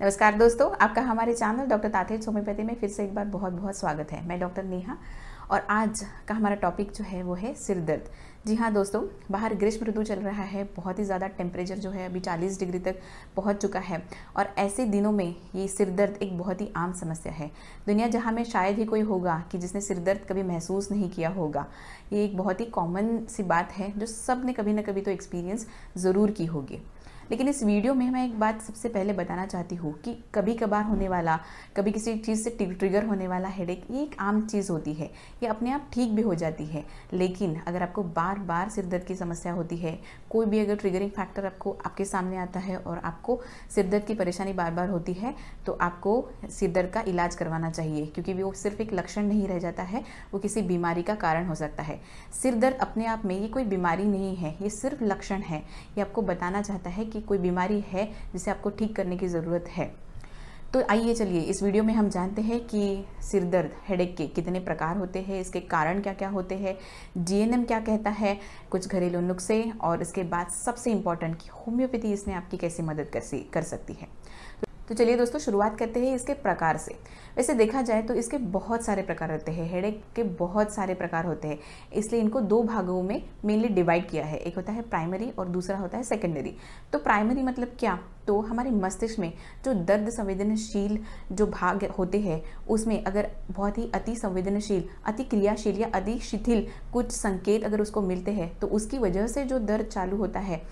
नमस्कार दोस्तों आपका हमारे चैनल डॉक्टर ताथेज होम्योपैथी में फिर से एक बार बहुत बहुत स्वागत है मैं डॉक्टर नेहा और आज का हमारा टॉपिक जो है वो है सिर दर्द जी हाँ दोस्तों बाहर ग्रीष्म ऋतु चल रहा है बहुत ही ज़्यादा टेम्परेचर जो है अभी चालीस डिग्री तक पहुँच चुका है और ऐसे दिनों में ये सिर दर्द एक बहुत ही आम समस्या है दुनिया जहाँ में शायद ही कोई होगा कि जिसने सिर दर्द कभी महसूस नहीं किया होगा ये एक बहुत ही कॉमन सी बात है जो सब ने कभी ना कभी तो एक्सपीरियंस ज़रूर की होगी लेकिन इस वीडियो में मैं एक बात सबसे पहले बताना चाहती हूँ कि कभी कभार होने वाला कभी किसी चीज़ से ट्रिगर होने वाला हेडेक ये एक आम चीज़ होती है ये अपने आप ठीक भी हो जाती है लेकिन अगर आपको बार बार सिर दर्द की समस्या होती है कोई भी अगर ट्रिगरिंग फैक्टर आपको आपके सामने आता है और आपको सिर दर्द की परेशानी बार बार होती है तो आपको सिर दर्द का इलाज करवाना चाहिए क्योंकि वो सिर्फ एक लक्षण नहीं रह जाता है वो किसी बीमारी का कारण हो सकता है सिर दर्द अपने आप में ये कोई बीमारी नहीं है ये सिर्फ लक्षण है ये आपको बताना चाहता है कि की कोई बीमारी है जिसे आपको ठीक करने की ज़रूरत है तो आइए चलिए इस वीडियो में हम जानते हैं कि सिर दर्द हेडेक के कितने प्रकार होते हैं इसके कारण क्या क्या होते हैं जीएनएम क्या कहता है कुछ घरेलू नुस्खे और इसके बाद सबसे इम्पॉर्टेंट कि होम्योपैथी इसमें आपकी कैसे मदद कर सकती है तो चलिए दोस्तों शुरुआत करते हैं इसके प्रकार से वैसे देखा जाए तो इसके बहुत सारे प्रकार होते हैं हेडेक के बहुत सारे प्रकार होते हैं इसलिए इनको दो भागों में मेनली डिवाइड किया है एक होता है प्राइमरी और दूसरा होता है सेकेंडरी तो प्राइमरी मतलब क्या तो हमारे मस्तिष्क में जो दर्द संवेदनशील जो भाग होते हैं उसमें अगर बहुत ही अति संवेदनशील अति क्रियाशील या अति शिथिल कुछ संकेत अगर उसको मिलते हैं तो उसकी वजह से जो दर्द चालू होता है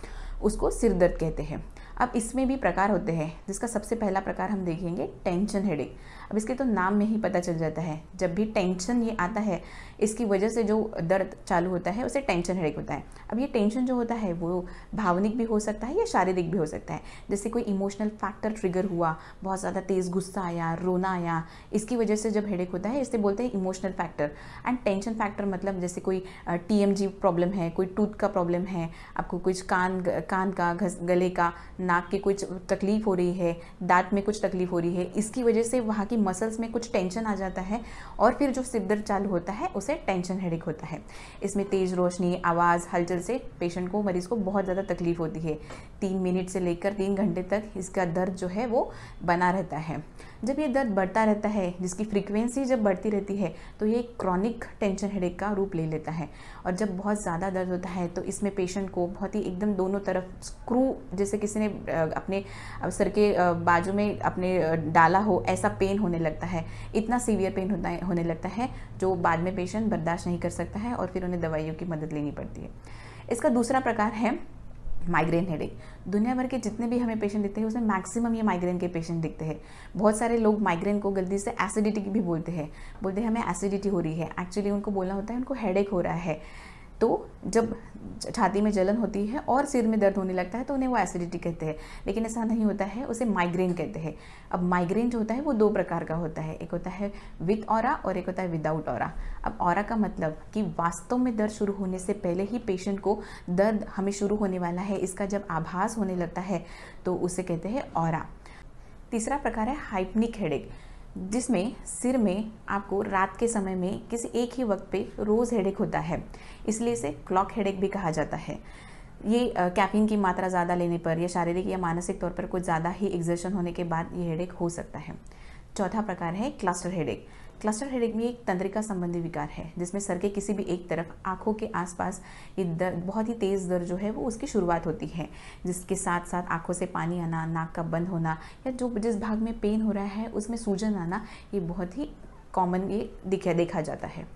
उसको सिर दर्द कहते हैं अब इसमें भी प्रकार होते हैं जिसका सबसे पहला प्रकार हम देखेंगे टेंशन हेडेक अब इसके तो नाम में ही पता चल जाता है जब भी टेंशन ये आता है इसकी वजह से जो दर्द चालू होता है उसे टेंशन हेडेक होता है अब ये टेंशन जो होता है वो भावनिक भी हो सकता है या शारीरिक भी हो सकता है जैसे कोई इमोशनल फैक्टर ट्रिगर हुआ बहुत ज़्यादा तेज़ गुस्सा आया रोना आया इसकी वजह से जब हेडेक होता है इसे बोलते हैं emotional factor and tension factor मतलब जैसे कोई टी प्रॉब्लम है कोई टूथ का प्रॉब्लम है आपको कुछ कान कान का घस गले का नाक की कुछ तकलीफ़ हो रही है दांत में कुछ तकलीफ़ हो रही है इसकी वजह से वहाँ की मसल्स में कुछ टेंशन आ जाता है और फिर जो सिद्धर चालू होता है उसे टेंशन हेडिक होता है इसमें तेज़ रोशनी आवाज़ हलचल से पेशेंट को मरीज़ को बहुत ज़्यादा तकलीफ़ होती है तीन मिनट से लेकर तीन घंटे तक इसका दर्द जो है वो बना रहता है जब ये दर्द बढ़ता रहता है जिसकी फ्रीक्वेंसी जब बढ़ती रहती है तो ये क्रॉनिक टेंशन हेडेक का रूप ले लेता है और जब बहुत ज़्यादा दर्द होता है तो इसमें पेशेंट को बहुत ही एकदम दोनों तरफ स्क्रू जैसे किसी ने अपने सर के बाजू में अपने डाला हो ऐसा पेन होने लगता है इतना सीवियर पेन होता है होने लगता है जो बाद में पेशेंट बर्दाश्त नहीं कर सकता है और फिर उन्हें दवाइयों की मदद लेनी पड़ती है इसका दूसरा प्रकार है माइग्रेन हेडेक दुनिया भर के जितने भी हमें पेशेंट दिखते हैं उसमें मैक्सिमम ये माइग्रेन के पेशेंट दिखते हैं बहुत सारे लोग माइग्रेन को गलती से एसिडिटी भी बोलते हैं बोलते हैं हमें एसिडिटी हो रही है एक्चुअली उनको बोलना होता है उनको हेडेक हो रहा है तो जब छाती में जलन होती है और सिर में दर्द होने लगता है तो उन्हें वो एसिडिटी कहते हैं लेकिन ऐसा नहीं होता है उसे माइग्रेन कहते हैं अब माइग्रेन जो होता है वो दो प्रकार का होता है एक होता है विथ और और एक होता है विदाउट और अब और का मतलब कि वास्तव में दर्द शुरू होने से पहले ही पेशेंट को दर्द हमें शुरू होने वाला है इसका जब आभास होने लगता है तो उसे कहते हैं और तीसरा प्रकार है हाइपनिक हेडेक जिसमें सिर में आपको रात के समय में किसी एक ही वक्त पे रोज़ हेडेक होता है इसलिए इसे क्लॉक हेडेक भी कहा जाता है ये कैफीन की मात्रा ज़्यादा लेने पर या शारीरिक या मानसिक तौर पर कुछ ज़्यादा ही एग्जर्शन होने के बाद ये हेडेक हो सकता है चौथा प्रकार है क्लस्टर हेडेक क्लस्टर हेडेक में एक तंत्रिका संबंधी विकार है जिसमें सर के किसी भी एक तरफ आंखों के आसपास ये दर्द बहुत ही तेज़ दर्द जो है वो उसकी शुरुआत होती है जिसके साथ साथ आंखों से पानी आना नाक का बंद होना या जो जिस भाग में पेन हो रहा है उसमें सूजन आना ये बहुत ही कॉमन ये दिखा देखा जाता है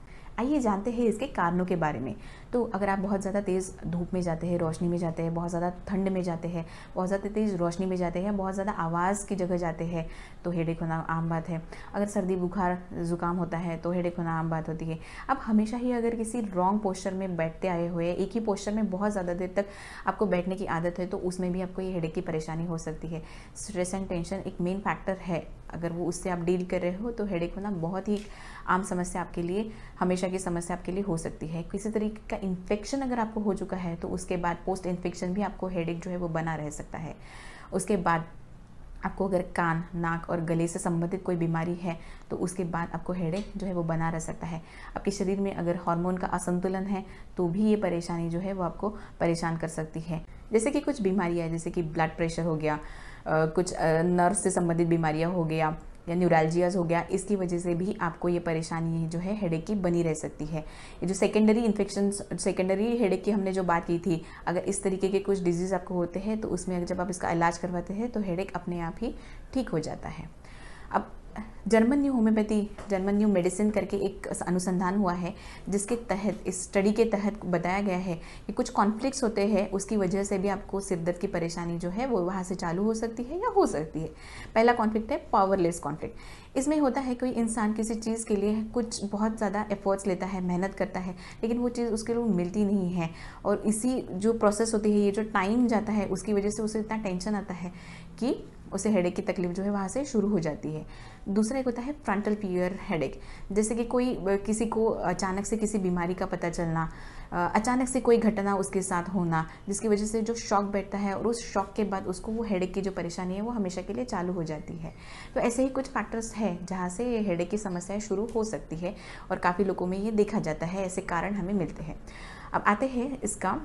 आइए जानते हैं इसके कारणों के बारे में तो अगर आप बहुत ज़्यादा तेज़ धूप में जाते हैं रोशनी में जाते हैं बहुत ज़्यादा ठंड में जाते हैं बहुत ज़्यादा तेज़ रोशनी में जाते हैं बहुत ज़्यादा आवाज़ की जगह जाते हैं तो हेडेक होना आम बात है अगर सर्दी बुखार ज़ुकाम होता है तो हेडेक होना आम बात होती है अब हमेशा ही अगर किसी रॉन्ग पोस्चर में बैठते आए हुए एक ही पोस्चर में बहुत ज़्यादा देर तक आपको बैठने की आदत है तो उसमें भी आपको ये हेडेक की परेशानी हो सकती है स्ट्रेस एंड टेंशन एक मेन फैक्टर है अगर वो उससे आप डील कर रहे हो तो हेडेक होना बहुत ही आम समस्या आपके लिए हमेशा की समस्या आपके लिए हो सकती है किसी तरीके का इन्फेक्शन अगर आपको हो चुका है तो उसके बाद पोस्ट इन्फेक्शन भी आपको हेड जो है वो बना रह सकता है उसके बाद आपको अगर कान नाक और गले से संबंधित कोई बीमारी है तो उसके बाद आपको हेडेक जो है वो बना रह सकता है आपके शरीर में अगर हार्मोन का असंतुलन है तो भी ये परेशानी जो है वो आपको परेशान कर सकती है जैसे कि कुछ बीमारियाँ जैसे कि ब्लड प्रेशर हो गया कुछ नर्व से संबंधित बीमारियाँ हो गया या न्यूरालजियाज हो गया इसकी वजह से भी आपको ये परेशानी जो है हेडेक की बनी रह सकती है ये जो सेकेंडरी इन्फेक्शन सेकेंडरी हेडेक की हमने जो बात की थी अगर इस तरीके के कुछ डिजीज़ आपको होते हैं तो उसमें जब आप इसका इलाज करवाते हैं तो हेडेक अपने आप ही ठीक हो जाता है अब German new homeopathy German new medicine करके एक अनुसंधान हुआ है जिसके तहत इस स्टडी के तहत बताया गया है कि कुछ कॉन्फ्लिक्ट होते हैं उसकी वजह से भी आपको सिर दर्द की परेशानी जो है वो वहाँ से चालू हो सकती है या हो सकती है पहला कॉन्फ्लिक्ट है पावरलेस कॉन्फ्लिक्ट इसमें होता है कोई इंसान किसी चीज़ के लिए कुछ बहुत ज़्यादा एफर्ट्स लेता है मेहनत करता है लेकिन वो चीज़ उसके लिए मिलती नहीं है और इसी जो प्रोसेस होती है ये जो टाइम जाता है उसकी वजह से उसे इतना टेंशन आता है कि उसे हेडेक की तकलीफ जो है वहाँ से शुरू हो जाती है दूसरा एक होता है फ्रंटल पीयर हेडेक जैसे कि कोई किसी को अचानक से किसी बीमारी का पता चलना अचानक से कोई घटना उसके साथ होना जिसकी वजह से जो शॉक बैठता है और उस शॉक के बाद उसको वो हेडेक की जो परेशानी है वो हमेशा के लिए चालू हो जाती है तो ऐसे ही कुछ फैक्टर्स हैं जहाँ से हेडेक की समस्याएँ शुरू हो सकती है और काफ़ी लोगों में ये देखा जाता है ऐसे कारण हमें मिलते हैं अब आते हैं इसका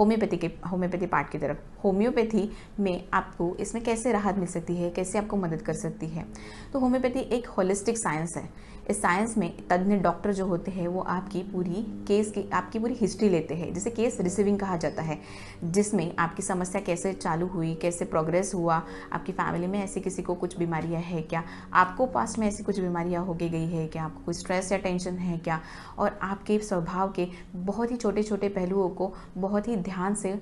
होम्योपैथी के होम्योपैथी पार्ट की तरफ होम्योपैथी में आपको इसमें कैसे राहत मिल सकती है कैसे आपको मदद कर सकती है तो होम्योपैथी एक होलिस्टिक साइंस है इस साइंस में तज्ञ डॉक्टर जो होते हैं वो आपकी पूरी केस की आपकी पूरी हिस्ट्री लेते हैं जिसे केस रिसीविंग कहा जाता है जिसमें आपकी समस्या कैसे चालू हुई कैसे प्रोग्रेस हुआ आपकी फैमिली में ऐसी किसी को कुछ बीमारियां है क्या आपको पास में ऐसी कुछ बीमारियां हो गई है क्या आपको कोई स्ट्रेस या टेंशन है क्या और आपके स्वभाव के बहुत ही छोटे छोटे पहलुओं को बहुत ही ध्यान से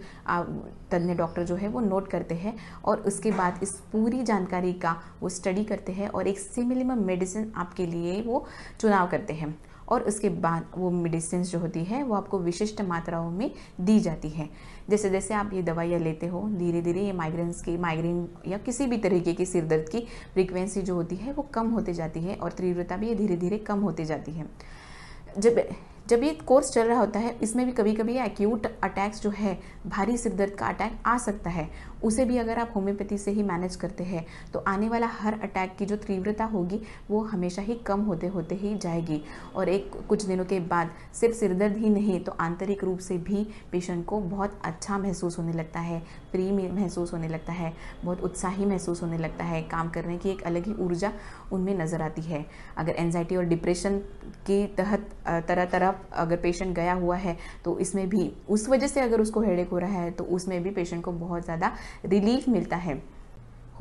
तज्ञ डॉक्टर जो है वो नोट करते हैं और उसके बाद इस पूरी जानकारी का वो स्टडी करते हैं और एक सिमिलम मेडिसिन आपके लिए वो चुनाव करते हैं और उसके बाद वो मेडिसिन जो होती है वो आपको विशिष्ट मात्राओं में दी जाती है जैसे जैसे आप ये दवाइयाँ लेते हो धीरे धीरे ये माइग्रेन्स की माइग्रेन या किसी भी तरीके की सिर दर्द की फ्रिक्वेंसी जो होती है वो कम होती जाती है और तीव्रता भी ये धीरे धीरे कम होती जाती है जब जब ये कोर्स चल रहा होता है इसमें भी कभी कभी एक्यूट अटैक्स जो है भारी सिर दर्द का अटैक आ सकता है उसे भी अगर आप होम्योपैथी से ही मैनेज करते हैं तो आने वाला हर अटैक की जो तीव्रता होगी वो हमेशा ही कम होते होते ही जाएगी और एक कुछ दिनों के बाद सिर्फ सिरदर्द ही नहीं तो आंतरिक रूप से भी पेशेंट को बहुत अच्छा महसूस होने लगता है फ्री महसूस होने लगता है बहुत उत्साही महसूस होने लगता है काम करने की एक अलग ही ऊर्जा उनमें नज़र आती है अगर एनजाइटी और डिप्रेशन के तहत तरह तरह अगर पेशेंट गया हुआ है तो इसमें भी उस वजह से अगर उसको हेडेक हो रहा है तो उसमें भी पेशेंट को बहुत ज़्यादा रिलीफ मिलता है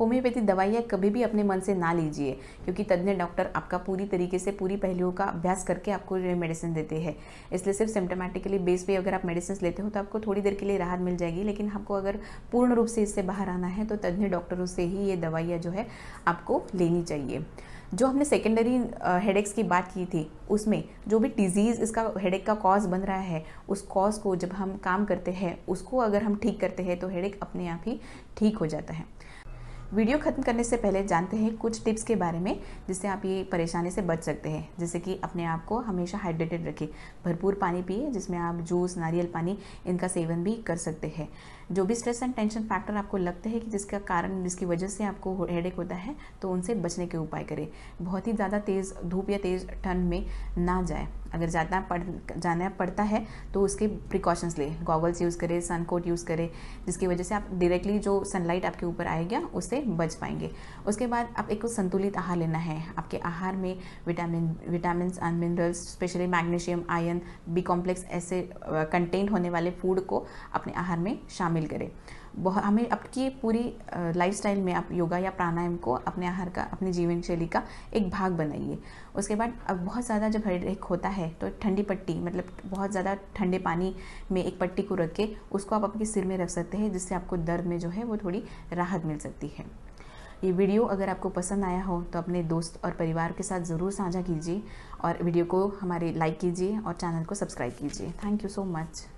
होम्योपैथी दवाइयाँ कभी भी अपने मन से ना लीजिए क्योंकि तज्ञ डॉक्टर आपका पूरी तरीके से पूरी पहलुओं का अभ्यास करके आपको मेडिसिन देते हैं इसलिए सिर्फ सिम्टोमेटिकली बेस पे अगर आप मेडिसिन लेते हो तो आपको थोड़ी देर के लिए राहत मिल जाएगी लेकिन आपको अगर पूर्ण रूप से इससे बाहर आना है तो तज्ञ डॉक्टरों से ही ये दवाइयाँ जो है आपको लेनी चाहिए जो हमने सेकेंडरी हेडेक्स की बात की थी उसमें जो भी डिजीज़ इसका हेडेक का कॉज बन रहा है उस कॉज को जब हम काम करते हैं उसको अगर हम ठीक करते हैं तो हेडेक अपने आप ही ठीक हो जाता है वीडियो ख़त्म करने से पहले जानते हैं कुछ टिप्स के बारे में जिससे आप ये परेशानी से बच सकते हैं जैसे कि अपने आप को हमेशा हाइड्रेटेड रखें भरपूर पानी पिए जिसमें आप जूस नारियल पानी इनका सेवन भी कर सकते हैं जो भी स्ट्रेस एंड टेंशन फैक्टर आपको लगते हैं कि जिसका कारण जिसकी वजह से आपको हेडेक होता है तो उनसे बचने के उपाय करें बहुत ही ज़्यादा तेज़ धूप या तेज़ ठंड में ना जाए अगर जाना पड़ जाना पड़ता है तो उसके प्रिकॉशंस ले गॉगल्स यूज़ करें सन कोट यूज़ करें जिसकी वजह से आप डायरेक्टली जो सनलाइट आपके ऊपर आएगा उससे बच पाएंगे उसके बाद आप एक संतुलित आहार लेना है आपके आहार में vitamin vitamin and minerals specially magnesium ion B complex ऐसे कंटेंट होने वाले फूड को अपने आहार में शामिल करें बहुत हमें आपकी पूरी लाइफस्टाइल में आप योगा या प्राणायाम को अपने आहार का अपनी जीवन शैली का एक भाग बनाइए उसके बाद अब बहुत ज़्यादा जब हेड एक होता है तो ठंडी पट्टी मतलब बहुत ज़्यादा ठंडे पानी में एक पट्टी को रख के उसको आप अपने सिर में रख सकते हैं जिससे आपको दर्द में जो है वो थोड़ी राहत मिल सकती है ये वीडियो अगर आपको पसंद आया हो तो अपने दोस्त और परिवार के साथ ज़रूर साझा कीजिए और वीडियो को हमारे लाइक कीजिए और चैनल को सब्सक्राइब कीजिए थैंक यू सो मच